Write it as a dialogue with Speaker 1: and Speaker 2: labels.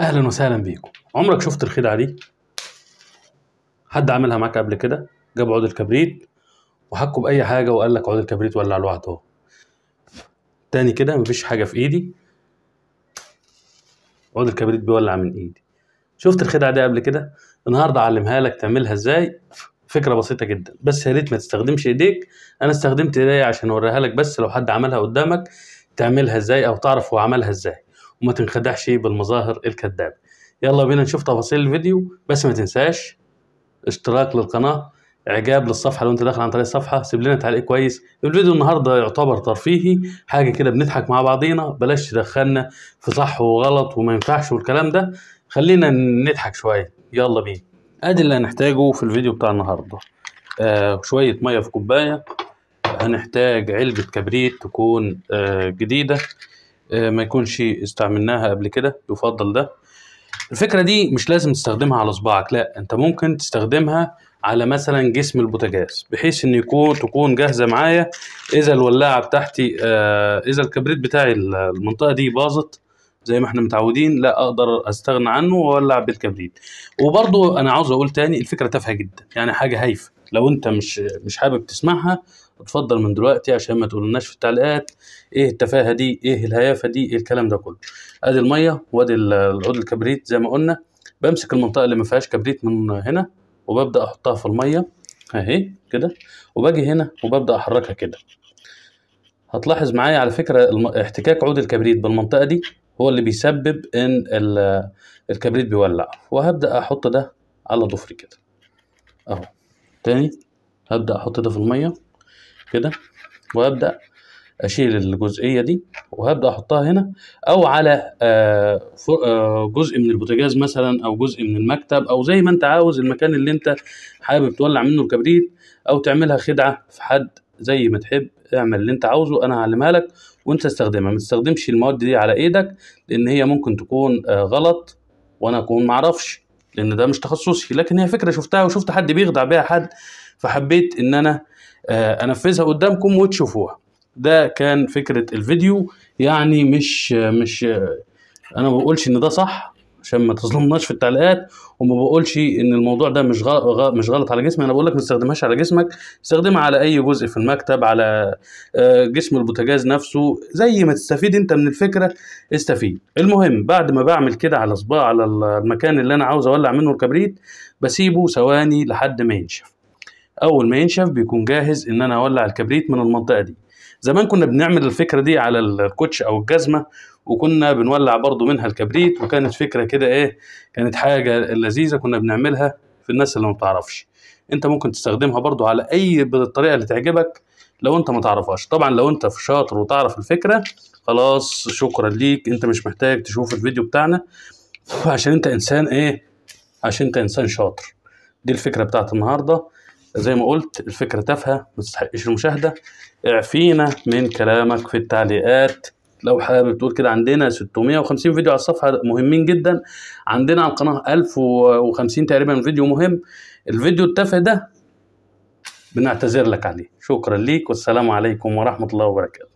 Speaker 1: اهلا وسهلا بيكم عمرك شفت الخدعه دي حد عملها معاك قبل كده جاب عود الكبريت وحكوا باي حاجه وقال لك عود الكبريت ولع الوعد اهو تاني كده مفيش حاجه في ايدي عود الكبريت بيولع من ايدي شفت الخدعه دي قبل كده النهارده اعلمها لك تعملها ازاي فكره بسيطه جدا بس يا ريت ما تستخدمش ايديك انا استخدمت ايدي عشان اوريها لك بس لو حد عملها قدامك تعملها ازاي او تعرف هو عملها ازاي وما تنخدعش بالمظاهر الكذابة يلا بينا نشوف تفاصيل الفيديو بس ما تنساش اشتراك للقناة اعجاب للصفحه لو انت داخل عن طريق الصفحه سيب لنا تعليق كويس الفيديو النهارده يعتبر ترفيهي حاجه كده بنضحك مع بعضينا بلاش تدخلنا في صح وغلط وما ينفعش والكلام ده خلينا نضحك شويه يلا بينا ادي اللي هنحتاجه في الفيديو بتاع النهارده آه شويه ميه في كوبايه هنحتاج علبه كبريت تكون آه جديده آه، ما يكونش استعملناها قبل كده يفضل ده الفكره دي مش لازم تستخدمها على صباعك لا انت ممكن تستخدمها على مثلا جسم البوتاجاز بحيث ان يكون تكون جاهزه معايا اذا الولاعه بتاعتي آه، اذا الكبريت بتاعي المنطقه دي باظت زي ما احنا متعودين لا اقدر استغنى عنه واولع بالكبريت وبرضو انا عاوز اقول تاني الفكره تافهه جدا يعني حاجه هايفه لو انت مش مش حابب تسمعها اتفضل من دلوقتي عشان ما تقولناش في التعليقات ايه التفاهه دي ايه الهيافه دي ايه الكلام ده كله ادي الميه وادي العود الكبريت زي ما قلنا بمسك المنطقه اللي ما فيهاش كبريت من هنا وببدا احطها في الميه اهي كده وباجي هنا وببدا احركها كده هتلاحظ معايا على فكره احتكاك عود الكبريت بالمنطقه دي هو اللي بيسبب ان الكبريت بيولع وهبدا احط ده على ضفري كده اهو تاني هبدأ أحط ده في المية كده وهبدأ أشيل الجزئية دي وهبدأ أحطها هنا أو على آه، آه، جزء من البوتاجاز مثلا أو جزء من المكتب أو زي ما أنت عاوز المكان اللي أنت حابب تولع منه الكبريت أو تعملها خدعة في حد زي ما تحب اعمل اللي انت عاوزه انا هعلمها لك وانت استخدمها ما تستخدمش المواد دي على ايدك لان هي ممكن تكون آه، غلط وانا اكون معرفش لان ده مش تخصصي لكن هي فكره شفتها وشفت حد بيخدع بيها حد فحبيت ان انا آه، انفذها قدامكم وتشوفوها ده كان فكره الفيديو يعني مش آه، مش آه، انا ما بقولش ان ده صح عشان ما تظلمناش في التعليقات وما بقولش ان الموضوع ده مش غلط مش غلط على جسمي انا بقول لك ما تستخدمهاش على جسمك استخدمها على اي جزء في المكتب على آه، جسم البوتاجاز نفسه زي ما تستفيد انت من الفكره استفيد المهم بعد ما بعمل كده على صباع على المكان اللي انا عاوز اولع منه الكبريت بسيبه ثواني لحد ما ينشف اول ما ينشف بيكون جاهز ان انا اولع الكبريت من المنطقه دي زمان كنا بنعمل الفكره دي على الكوتش او الجزمه وكنا بنولع برضو منها الكبريت وكانت فكره كده ايه كانت حاجه لذيذه كنا بنعملها في الناس اللي ما بتعرفش انت ممكن تستخدمها برضو على اي بالطريقه اللي تعجبك لو انت ما تعرفهاش طبعا لو انت في شاطر وتعرف الفكره خلاص شكرا ليك انت مش محتاج تشوف الفيديو بتاعنا عشان انت انسان ايه عشان انت انسان شاطر دي الفكره بتاعت النهارده زي ما قلت الفكره تافهه ما تستحقش المشاهده اعفينا من كلامك في التعليقات لو حابب تقول كده عندنا 650 فيديو على الصفحه مهمين جدا عندنا على القناه 1050 تقريبا فيديو مهم الفيديو التافه ده بنعتذر لك عليه شكرا ليك والسلام عليكم ورحمه الله وبركاته